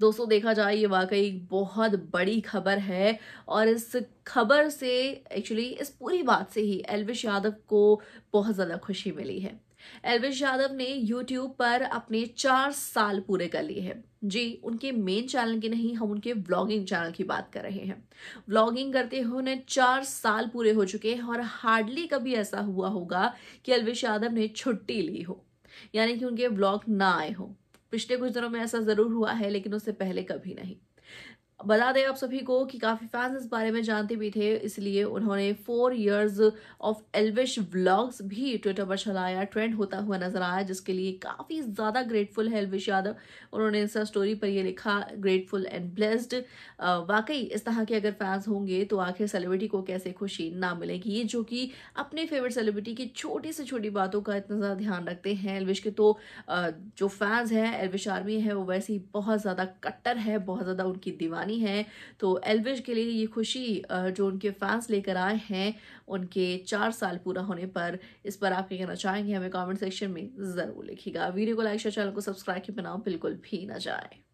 दोस्तों देखा जाए ये वाकई बहुत बड़ी खबर है और इस खबर से एक्चुअली इस पूरी बात से ही एलविश यादव को बहुत ज़्यादा खुशी मिली है एलविश यादव ने यूट्यूब पर अपने चार साल पूरे कर लिए हैं जी उनके मेन चैनल की नहीं हम उनके व्लॉगिंग चैनल की बात कर रहे हैं व्लॉगिंग करते हुए उन्हें चार साल पूरे हो चुके हैं और हार्डली कभी ऐसा हुआ होगा कि एलविश यादव ने छुट्टी ली हो यानी कि उनके ब्लॉग ना आए हों पिछले कुछ दिनों में ऐसा ज़रूर हुआ है लेकिन उससे पहले कभी नहीं बता दें आप सभी को कि काफ़ी फैंस इस बारे में जानते भी थे इसलिए उन्होंने four years of Elvish vlogs भी ट्विटर पर चलाया ट्रेंड होता हुआ नजर आया जिसके लिए काफ़ी ज़्यादा ग्रेटफुल है एल्विश यादव उन्होंने इंस्टा स्टोरी पर यह लिखा ग्रेटफुल एंड ब्लेस्ड वाकई इस तरह के अगर फैंस होंगे तो आखिर सेलिब्रिटी को कैसे खुशी ना मिलेगी जो कि अपने फेवरेट सेलिब्रिटी की छोटी से छोटी बातों का इतना ज़्यादा ध्यान रखते हैं एल्विश के तो जो फैंस हैं एल्विश आर्मी है वो वैसे ही बहुत ज़्यादा कट्टर है बहुत ज़्यादा उनकी दीवार पाकिस्तानी है तो एलविश के लिए ये खुशी जो उनके फैंस लेकर आए हैं उनके चार साल पूरा होने पर इस पर आप क्या कहना चाहेंगे हमें कमेंट सेक्शन में ज़रूर लिखिएगा वीडियो को लाइक शेयर चैनल को सब्सक्राइब बनाओ बिल्कुल भी ना जाए